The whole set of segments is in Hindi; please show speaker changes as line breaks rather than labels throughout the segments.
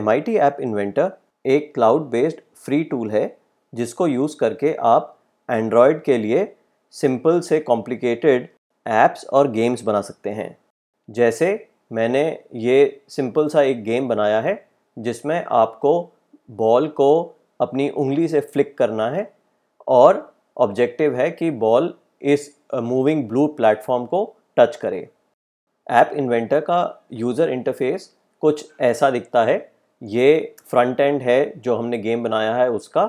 एम आई ऐप इन्वेंटर एक क्लाउड बेस्ड फ्री टूल है जिसको यूज़ करके आप एंड्रॉयड के लिए सिंपल से कॉम्प्लिकेटेड ऐप्स और गेम्स बना सकते हैं जैसे मैंने ये सिंपल सा एक गेम बनाया है जिसमें आपको बॉल को अपनी उंगली से फ्लिक करना है और ऑब्जेक्टिव है कि बॉल इस मूविंग ब्लू प्लेटफॉर्म को टच करे ऐप इन्वेंटर का यूज़र इंटरफेस कुछ ऐसा दिखता है ये फ्रंट एंड है जो हमने गेम बनाया है उसका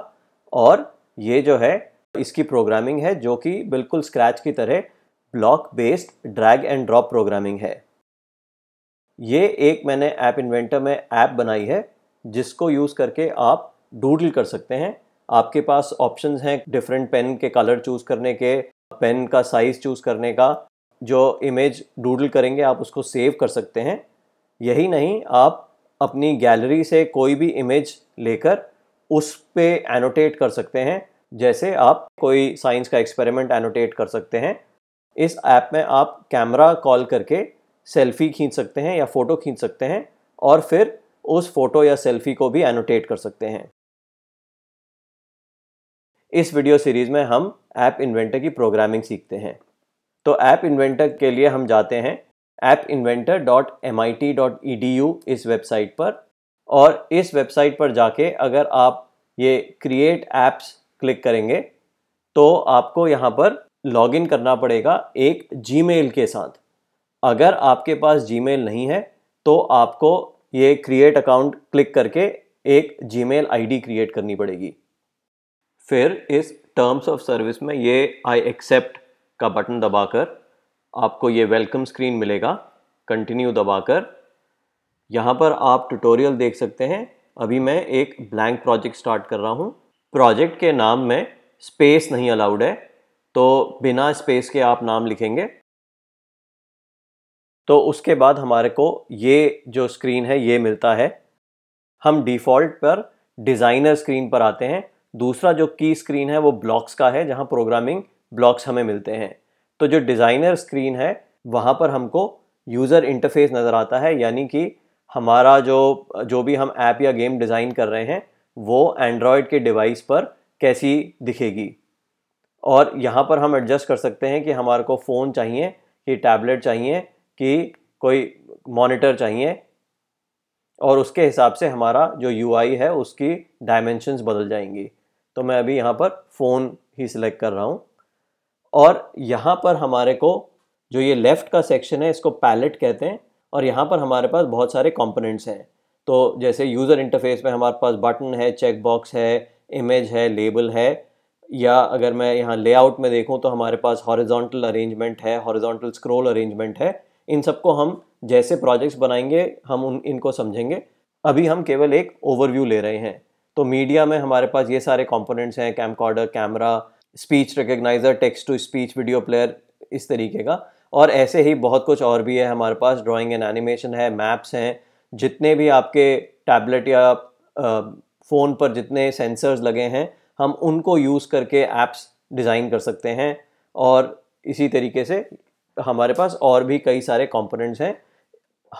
और ये जो है इसकी प्रोग्रामिंग है जो कि बिल्कुल स्क्रैच की तरह block based drag and drop programming है ये एक मैंने ऐप इन्वेंटर में ऐप बनाई है जिसको यूज़ करके आप डूडल कर सकते हैं आपके पास ऑप्शंस हैं डिफरेंट पेन के कलर चूज़ करने के पेन का साइज़ चूज़ करने का जो इमेज डूडल करेंगे आप उसको सेव कर सकते हैं यही नहीं आप अपनी गैलरी से कोई भी इमेज लेकर उस पे एनोटेट कर सकते हैं जैसे आप कोई साइंस का एक्सपेरिमेंट एनोटेट कर सकते हैं इस ऐप में आप कैमरा कॉल करके सेल्फी खींच सकते हैं या फ़ोटो खींच सकते हैं और फिर उस फ़ोटो या सेल्फी को भी एनोटेट कर सकते हैं इस वीडियो सीरीज़ में हम ऐप इन्वेंटर की प्रोग्रामिंग सीखते हैं तो ऐप इन्वेंटर के लिए हम जाते हैं app inventor dot M I T dot E D U इस वेबसाइट पर और इस वेबसाइट पर जाके अगर आप ये क्रिएट ऐप्स क्लिक करेंगे तो आपको यहाँ पर लॉगिन करना पड़ेगा एक जीमेल के साथ अगर आपके पास जीमेल नहीं है तो आपको ये क्रिएट अकाउंट क्लिक करके एक जीमेल आईडी क्रिएट करनी पड़ेगी फिर इस टर्म्स ऑफ सर्विस में ये आई एक्सेप्ट का बटन दबाकर आपको ये वेलकम स्क्रीन मिलेगा कंटिन्यू दबाकर यहाँ पर आप ट्यूटोरियल देख सकते हैं अभी मैं एक ब्लैंक प्रोजेक्ट स्टार्ट कर रहा हूँ प्रोजेक्ट के नाम में स्पेस नहीं अलाउड है तो बिना स्पेस के आप नाम लिखेंगे तो उसके बाद हमारे को ये जो स्क्रीन है ये मिलता है हम डिफ़ॉल्ट पर डिज़ाइनर स्क्रीन पर आते हैं दूसरा जो की स्क्रीन है वो ब्लॉक्स का है जहाँ प्रोग्रामिंग ब्लॉक्स हमें मिलते हैं तो जो डिज़ाइनर स्क्रीन है वहाँ पर हमको यूज़र इंटरफेस नज़र आता है यानी कि हमारा जो जो भी हम ऐप या गेम डिज़ाइन कर रहे हैं वो एंड्रॉयड के डिवाइस पर कैसी दिखेगी और यहाँ पर हम एडजस्ट कर सकते हैं कि हमारे को फ़ोन चाहिए कि टैबलेट चाहिए कि कोई मॉनिटर चाहिए और उसके हिसाब से हमारा जो यू है उसकी डायमेंशंस बदल जाएंगी तो मैं अभी यहाँ पर फ़ोन ही सिलेक्ट कर रहा हूँ और यहाँ पर हमारे को जो ये लेफ़्ट का सेक्शन है इसको पैलेट कहते हैं और यहाँ पर हमारे पास बहुत सारे कंपोनेंट्स हैं तो जैसे यूज़र इंटरफेस में हमारे पास बटन है चेक बॉक्स है इमेज है लेबल है या अगर मैं यहाँ लेआउट में देखूँ तो हमारे पास हॉरिजॉन्टल अरेंजमेंट है हॉरिजॉन्टल स्क्रोल अरेंजमेंट है इन सबको हम जैसे प्रोजेक्ट्स बनाएंगे हम उन इनको समझेंगे अभी हम केवल एक ओवरव्यू ले रहे हैं तो मीडिया में हमारे पास ये सारे कंपोनेंट्स हैं camcorder camera speech recogniser text to speech video player इस तरीके का और ऐसे ही बहुत कुछ और भी है हमारे पास ड्राइंग एंड एनिमेशन है मैप्स हैं जितने भी आपके टैबलेट या फ़ोन पर जितने सेंसर्स लगे हैं हम उनको यूज़ करके ऐप्स डिज़ाइन कर सकते हैं और इसी तरीके से हमारे पास और भी कई सारे कंपोनेंट्स हैं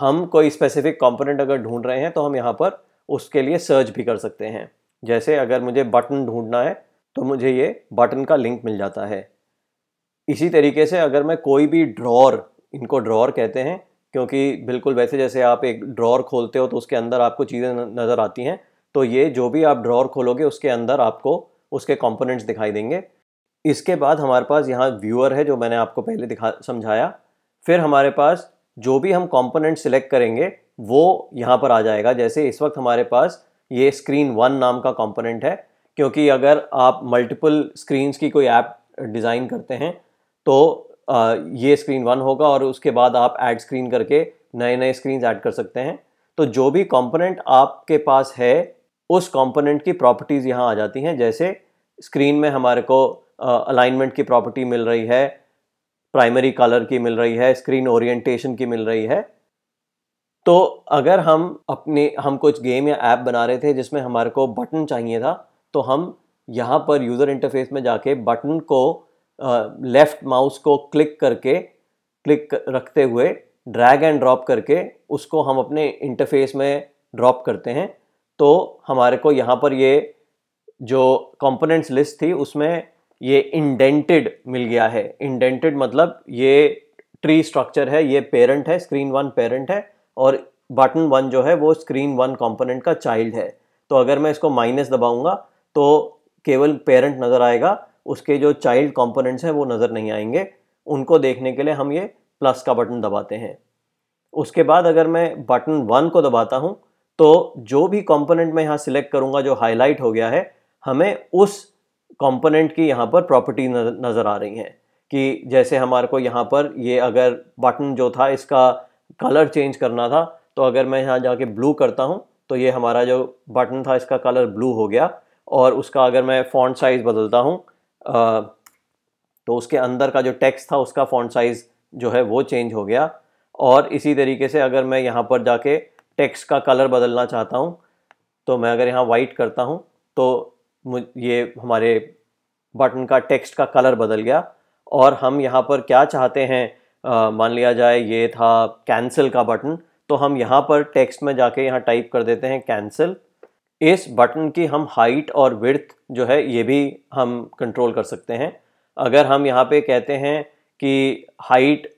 हम कोई स्पेसिफिक कंपोनेंट अगर ढूंढ रहे हैं तो हम यहाँ पर उसके लिए सर्च भी कर सकते हैं जैसे अगर मुझे बटन ढूंढना है तो मुझे ये बटन का लिंक मिल जाता है इसी तरीके से अगर मैं कोई भी ड्रॉर इनको ड्रॉर कहते हैं क्योंकि बिल्कुल वैसे जैसे आप एक ड्रॉर खोलते हो तो उसके अंदर आपको चीज़ें नज़र आती हैं तो ये जो भी आप ड्रॉर खोलोगे उसके अंदर आपको उसके कंपोनेंट्स दिखाई देंगे इसके बाद हमारे पास यहाँ व्यूअर है जो मैंने आपको पहले दिखा समझाया फिर हमारे पास जो भी हम कॉम्पोनेंट सिलेक्ट करेंगे वो यहाँ पर आ जाएगा जैसे इस वक्त हमारे पास ये स्क्रीन वन नाम का कॉम्पोनेंट है क्योंकि अगर आप मल्टीपल स्क्रीन्स की कोई ऐप डिज़ाइन करते हैं तो ये स्क्रीन वन होगा और उसके बाद आप ऐड स्क्रीन करके नए नए स्क्रीन ऐड कर सकते हैं तो जो भी कंपोनेंट आपके पास है उस कंपोनेंट की प्रॉपर्टीज़ यहाँ आ जाती हैं जैसे स्क्रीन में हमारे को अलाइनमेंट की प्रॉपर्टी मिल रही है प्राइमरी कलर की मिल रही है स्क्रीन ओरिएंटेशन की मिल रही है तो अगर हम अपने हम कुछ गेम या ऐप बना रहे थे जिसमें हमारे को बटन चाहिए था तो हम यहाँ पर यूज़र इंटरफेस में जाके बटन को लेफ़्ट माउस को क्लिक करके क्लिक रखते हुए ड्रैग एंड ड्रॉप करके उसको हम अपने इंटरफेस में ड्रॉप करते हैं तो हमारे को यहाँ पर ये जो कंपोनेंट्स लिस्ट थी उसमें ये इंडेंटेड मिल गया है इंडेंटेड मतलब ये ट्री स्ट्रक्चर है ये पेरेंट है स्क्रीन वन पेरेंट है और बटन वन जो है वो स्क्रीन वन कंपोनेंट का चाइल्ड है तो अगर मैं इसको माइनस दबाऊंगा तो केवल पेरेंट नज़र आएगा उसके जो चाइल्ड कंपोनेंट्स हैं वो नज़र नहीं आएंगे उनको देखने के लिए हम ये प्लस का बटन दबाते हैं उसके बाद अगर मैं बटन वन को दबाता हूँ तो जो भी कंपोनेंट मैं यहाँ सिलेक्ट करूँगा जो हाईलाइट हो गया है हमें उस कंपोनेंट की यहाँ पर प्रॉपर्टी नज़र आ रही हैं कि जैसे हमारे को यहाँ पर ये अगर बटन जो था इसका कलर चेंज करना था तो अगर मैं यहाँ जाके ब्लू करता हूँ तो ये हमारा जो बटन था इसका कलर ब्लू हो गया और उसका अगर मैं फ़ॉन्ट साइज़ बदलता हूँ तो उसके अंदर का जो टेक्स्ट था उसका फ़ॉन्ट साइज़ जो है वो चेंज हो गया और इसी तरीके से अगर मैं यहाँ पर जाके टेक्स्ट का कलर बदलना चाहता हूँ तो मैं अगर यहाँ वाइट करता हूँ तो ये हमारे बटन का टेक्स्ट का कलर बदल गया और हम यहाँ पर क्या चाहते हैं मान लिया जाए ये था कैंसिल का बटन तो हम यहाँ पर टेक्स्ट में जाके यहाँ टाइप कर देते हैं कैंसिल इस बटन की हम हाइट और विड्थ जो है ये भी हम कंट्रोल कर सकते हैं अगर हम यहाँ पे कहते हैं कि हाइट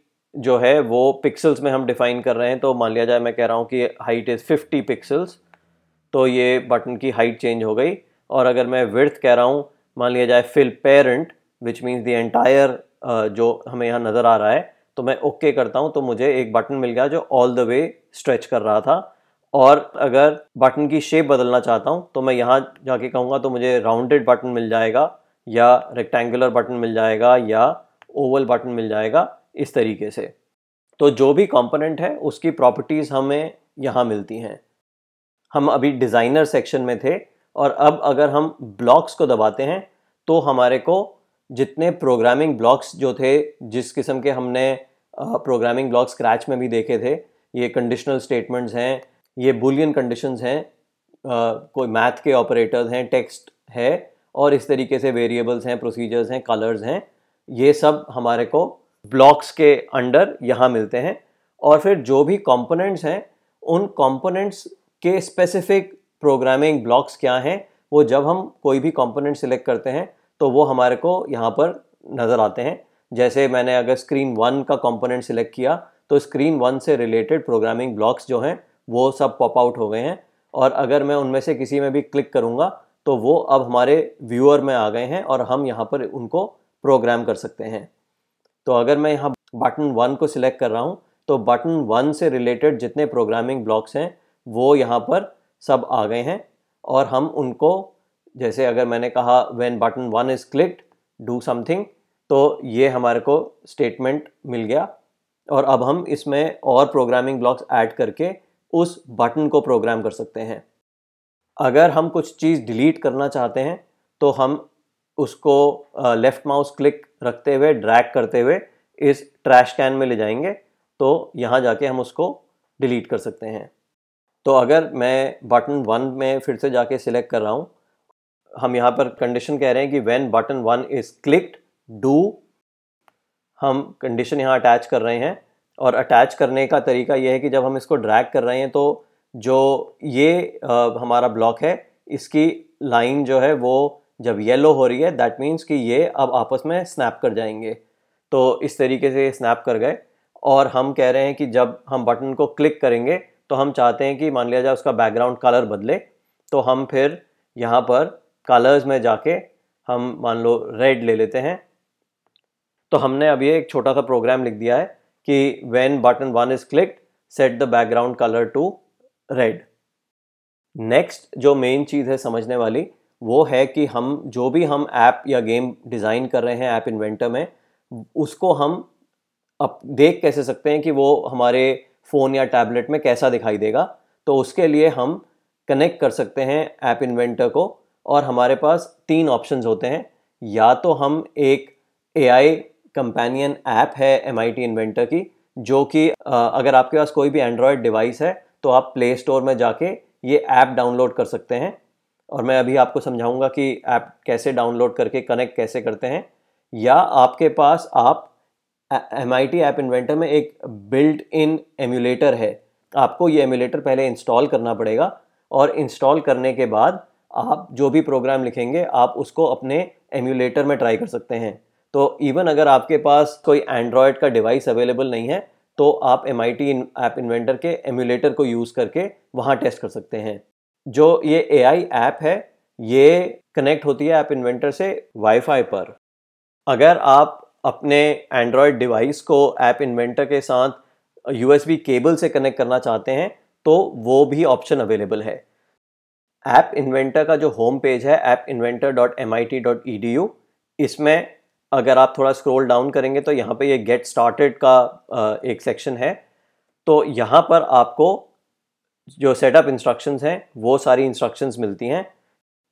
जो है वो पिक्सल्स में हम डिफ़ाइन कर रहे हैं तो मान लिया जाए मैं कह रहा हूँ कि हाइट इज़ फिफ्टी पिक्सल्स तो ये बटन की हाइट चेंज हो गई और अगर मैं विड्थ कह रहा हूँ मान लिया जाए fill parent which means the entire जो हमें यहाँ नज़र आ रहा है तो मैं ओके okay करता हूँ तो मुझे एक बटन मिल गया जो ऑल द वे स्ट्रेच कर रहा था और अगर बटन की शेप बदलना चाहता हूँ तो मैं यहाँ जाके कहूँगा तो मुझे राउंडेड बटन मिल जाएगा या रेक्टेंगुलर बटन मिल जाएगा या ओवल बटन मिल जाएगा इस तरीके से तो जो भी कंपोनेंट है उसकी प्रॉपर्टीज़ हमें यहाँ मिलती हैं हम अभी डिज़ाइनर सेक्शन में थे और अब अगर हम ब्लॉक्स को दबाते हैं तो हमारे को जितने प्रोग्रामिंग ब्लॉक्स जो थे जिस किस्म के हमने प्रोग्रामिंग ब्लॉक्स स्क्रैच में भी देखे थे ये कंडीशनल स्टेटमेंट्स हैं ये बुलियन कंडीशंस हैं कोई मैथ के ऑपरेटर्स हैं टेक्स्ट है और इस तरीके से वेरिएबल्स हैं प्रोसीजर्स हैं कलर्स हैं ये सब हमारे को ब्लॉक्स के अंडर यहाँ मिलते हैं और फिर जो भी कंपोनेंट्स हैं उन कंपोनेंट्स के स्पेसिफिक प्रोग्रामिंग ब्लॉक्स क्या हैं वो जब हम कोई भी कंपोनेंट सिलेक्ट करते हैं तो वो हमारे को यहाँ पर नज़र आते हैं जैसे मैंने अगर स्क्रीन वन का कंपोनेंट सिलेक्ट किया तो स्क्रीन वन से रिलेटेड प्रोग्रामिंग ब्लॉक्स जो हैं वो सब पॉप आउट हो गए हैं और अगर मैं उनमें से किसी में भी क्लिक करूँगा तो वो अब हमारे व्यूअर में आ गए हैं और हम यहाँ पर उनको प्रोग्राम कर सकते हैं तो अगर मैं यहाँ बटन वन को सिलेक्ट कर रहा हूँ तो बटन वन से रिलेटेड जितने प्रोग्रामिंग ब्लॉक्स हैं वो यहाँ पर सब आ गए हैं और हम उनको जैसे अगर मैंने कहा when button one is clicked do something तो ये हमारे को स्टेटमेंट मिल गया और अब हम इसमें और प्रोग्रामिंग ब्लॉक्स ऐड करके उस बटन को प्रोग्राम कर सकते हैं अगर हम कुछ चीज़ डिलीट करना चाहते हैं तो हम उसको लेफ़्ट माउस क्लिक रखते हुए ड्रैग करते हुए इस ट्रैश कैन में ले जाएंगे तो यहाँ जाके हम उसको डिलीट कर सकते हैं तो अगर मैं बटन वन में फिर से जाके सिलेक्ट कर रहा हूँ हम यहाँ पर कंडीशन कह रहे हैं कि when button one is clicked do हम कंडीशन यहाँ अटैच कर रहे हैं और अटैच करने का तरीका यह है कि जब हम इसको ड्रैग कर रहे हैं तो जो ये आ, हमारा ब्लॉक है इसकी लाइन जो है वो जब येलो हो रही है दैट मीन्स कि ये अब आपस में स्नैप कर जाएंगे तो इस तरीके से ये स्नैप कर गए और हम कह रहे हैं कि जब हम बटन को क्लिक करेंगे तो हम चाहते हैं कि मान लिया जाए उसका बैकग्राउंड कलर बदले तो हम फिर यहाँ पर कलर्स में जाके हम मान लो रेड ले लेते हैं तो हमने अब ये एक छोटा सा प्रोग्राम लिख दिया है कि when button one is click set the background colour to red next जो मेन चीज़ है समझने वाली वो है कि हम जो भी हम ऐप या गेम डिज़ाइन कर रहे हैं ऐप इन्वेंटर में उसको हम अब देख कैसे सकते हैं कि वो हमारे फ़ोन या टैबलेट में कैसा दिखाई देगा तो उसके लिए हम कनेक्ट कर सकते हैं ऐप इन्वेंटर को और हमारे पास तीन ऑप्शंस होते हैं या तो हम एक एआई कंपेनियन ऐप है एम आई टी इन्वेंटर की जो कि अगर आपके पास कोई भी एंड्रॉयड डिवाइस है तो आप प्ले स्टोर में जाके ये ऐप डाउनलोड कर सकते हैं और मैं अभी आपको समझाऊंगा कि ऐप कैसे डाउनलोड करके कनेक्ट कैसे करते हैं या आपके पास आप M I T app inventor में एक बिल्ट इन एम्यूलेटर है आपको ये एम्यूलेटर पहले इंस्टॉल करना पड़ेगा और इंस्टॉल करने के बाद आप जो भी प्रोग्राम लिखेंगे आप उसको अपने एम्यूलेटर में ट्राई कर सकते हैं तो इवन अगर आपके पास कोई एंड्रॉयड का डिवाइस अवेलेबल नहीं है तो आप M I T app inventor के एम्यूलेटर को यूज़ करके वहाँ टेस्ट कर सकते हैं जो ये ए आई ऐप है ये कनेक्ट होती है ऐप इन्वेंटर से वाईफाई पर अगर आप अपने एंड्रॉयड डिवाइस को ऐप इन्वेंटर के साथ यू एस बी केबल से कनेक्ट करना चाहते हैं तो वो भी ऑप्शन अवेलेबल है ऐप इन्वेंटर का जो होम पेज है app inventor dot M I T dot E D U इसमें अगर आप थोड़ा स्क्रॉल डाउन करेंगे तो यहाँ पे ये गेट स्टार्टेड का एक सेक्शन है तो यहाँ पर आपको जो सेटअप इंस्ट्रक्शंस हैं वो सारी इंस्ट्रक्शंस मिलती हैं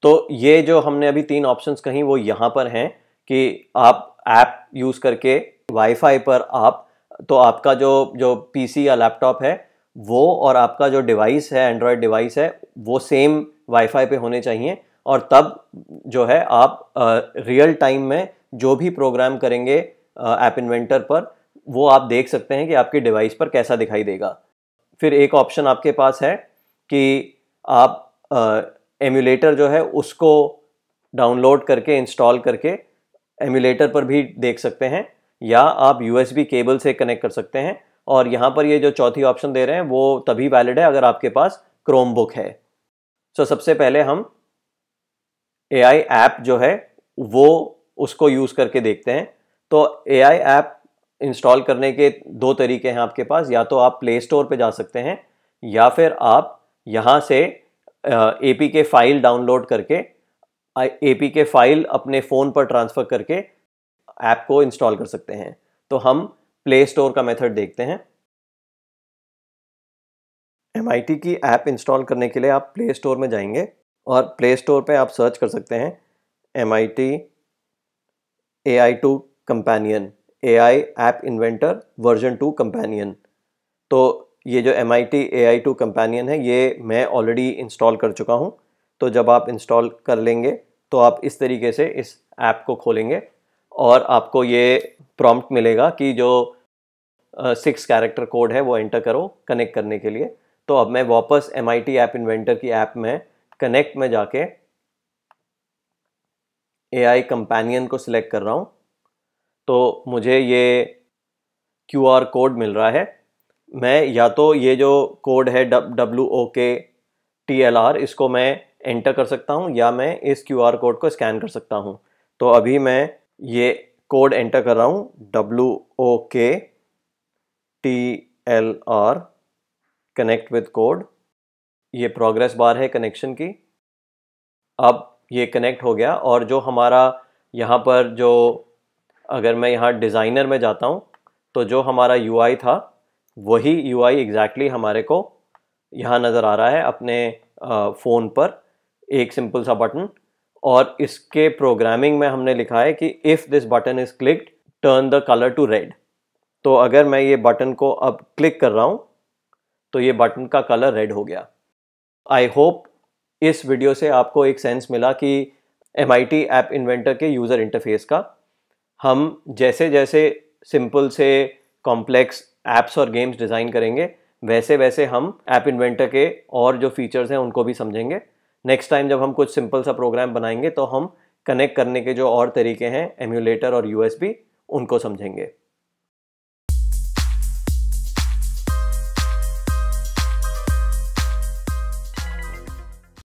तो ये जो हमने अभी तीन ऑप्शंस कहीं वो यहाँ पर हैं कि आप ऐप यूज़ करके वाईफाई पर आप तो आपका जो जो पीसी या लैपटॉप है वो और आपका जो डिवाइस है एंड्रॉयड डिवाइस है वो सेम वाईफाई पे होने चाहिए और तब जो है आप रियल टाइम में जो भी प्रोग्राम करेंगे ऐप इन्वेंटर पर वो आप देख सकते हैं कि आपके डिवाइस पर कैसा दिखाई देगा फिर एक ऑप्शन आपके पास है कि आप एम्यूलेटर जो है उसको डाउनलोड करके इंस्टॉल करके एम्यूलेटर पर भी देख सकते हैं या आप यू केबल से कनेक्ट कर सकते हैं और यहाँ पर ये जो चौथी ऑप्शन दे रहे हैं वो तभी वैलिड है अगर आपके पास क्रोम बुक है सो so, सबसे पहले हम ए आई ऐप जो है वो उसको यूज़ करके देखते हैं तो ए आई ऐप इंस्टॉल करने के दो तरीके हैं आपके पास या तो आप प्ले स्टोर पर जा सकते हैं या फिर आप यहाँ से A P K file download करके ए पी के फाइल अपने फ़ोन पर ट्रांसफ़र करके ऐप को इंस्टॉल कर सकते हैं तो हम प्ले स्टोर का मेथड देखते हैं एम की ऐप इंस्टॉल करने के लिए आप प्ले स्टोर में जाएंगे और प्ले स्टोर पर आप सर्च कर सकते हैं M I T A I companion companion I app inventor version two companion तो ये जो M I T A I two companion है ये मैं ऑलरेडी इंस्टॉल कर चुका हूँ तो जब आप इंस्टॉल कर लेंगे तो आप इस तरीके से इस ऐप को खोलेंगे और आपको ये प्रॉम्प्ट मिलेगा कि जो सिक्स कैरेक्टर कोड है वो एंटर करो कनेक्ट करने के लिए तो अब मैं वापस M I T app inventor की ऐप में कनेक्ट में जाके ए आई कंपेनियन को सिलेक्ट कर रहा हूँ तो मुझे ये क्यू आर कोड मिल रहा है मैं या तो ये जो कोड है W O K T L are इसको मैं एंटर कर सकता हूँ या मैं इस क्यू आर कोड को स्कैन कर सकता हूँ तो अभी मैं ये कोड एंटर कर रहा हूँ W O K T L R connect with code ये प्रोग्रेस बार है कनेक्शन की अब ये कनेक्ट हो गया और जो हमारा यहाँ पर जो अगर मैं यहाँ डिज़ाइनर में जाता हूँ तो जो हमारा यू था वही यू आई एग्जैक्टली हमारे को यहाँ नज़र आ रहा है अपने फ़ोन पर एक सिंपल सा बटन और इसके प्रोग्रामिंग में हमने लिखा है कि if this button is clicked turn the colour to red तो अगर मैं ये बटन को अब क्लिक कर रहा हूँ तो ये बटन का कलर रेड हो गया आई होप इस वीडियो से आपको एक सेंस मिला कि M I T app inventor के यूज़र इंटरफेस का हम जैसे जैसे सिंपल से कॉम्प्लेक्स ऐप्स और गेम्स डिज़ाइन करेंगे वैसे वैसे हम ऐप इन्वेंटर के और जो फीचर्स हैं उनको भी समझेंगे नेक्स्ट टाइम जब हम कुछ सिंपल सा प्रोग्राम बनाएंगे तो हम कनेक्ट करने के जो और तरीके हैं एम्यूलेटर और यूएसबी उनको समझेंगे